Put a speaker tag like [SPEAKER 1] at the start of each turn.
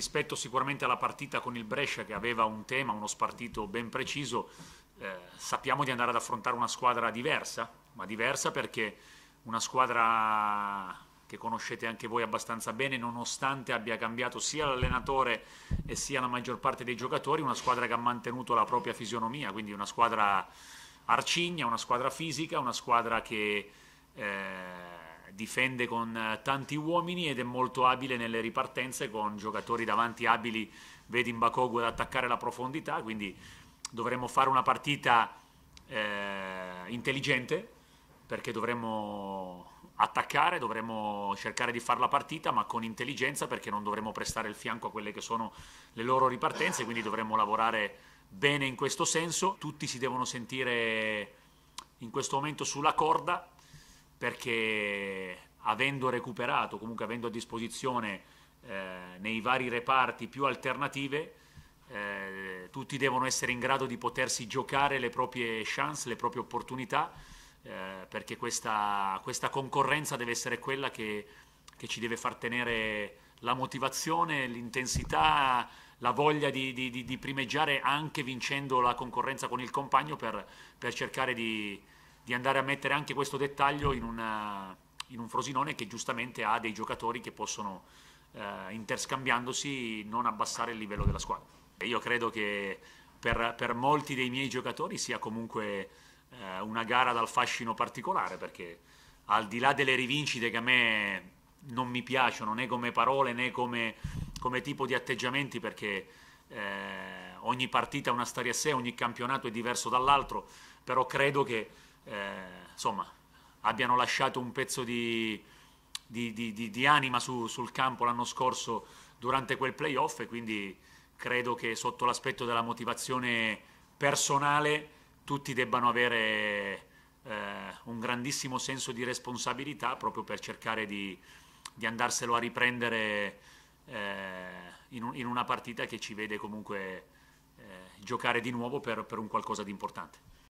[SPEAKER 1] rispetto sicuramente alla partita con il Brescia che aveva un tema, uno spartito ben preciso, eh, sappiamo di andare ad affrontare una squadra diversa, ma diversa perché una squadra che conoscete anche voi abbastanza bene, nonostante abbia cambiato sia l'allenatore e sia la maggior parte dei giocatori, una squadra che ha mantenuto la propria fisionomia, quindi una squadra arcigna, una squadra fisica, una squadra che... Eh, difende con eh, tanti uomini ed è molto abile nelle ripartenze con giocatori davanti abili, vedi Bakogu ad attaccare la profondità, quindi dovremmo fare una partita eh, intelligente perché dovremmo attaccare, dovremmo cercare di fare la partita ma con intelligenza perché non dovremmo prestare il fianco a quelle che sono le loro ripartenze, quindi dovremmo lavorare bene in questo senso, tutti si devono sentire in questo momento sulla corda perché avendo recuperato, comunque avendo a disposizione eh, nei vari reparti più alternative, eh, tutti devono essere in grado di potersi giocare le proprie chance, le proprie opportunità, eh, perché questa, questa, concorrenza deve essere quella che, che, ci deve far tenere la motivazione, l'intensità, la voglia di, di, di primeggiare anche vincendo la concorrenza con il compagno per, per cercare di, di andare a mettere anche questo dettaglio in, una, eh, in un Frosinone che giustamente ha dei giocatori che possono, eh, interscambiandosi, non abbassare il livello della squadra. Io credo che per, per molti dei miei giocatori sia comunque eh, una gara dal fascino particolare, perché al di là delle rivincite che a me non mi piacciono né come parole né come, come tipo di atteggiamenti, perché eh, ogni partita è una storia a sé, ogni campionato è diverso dall'altro, però credo che eh, insomma, abbiano lasciato un pezzo di, di, di, di anima su, sul campo l'anno scorso durante quel playoff e quindi credo che sotto l'aspetto della motivazione personale tutti debbano avere eh, un grandissimo senso di responsabilità proprio per cercare di, di andarselo a riprendere eh, in, in, una partita che ci vede comunque eh, giocare di nuovo per, per un qualcosa di importante.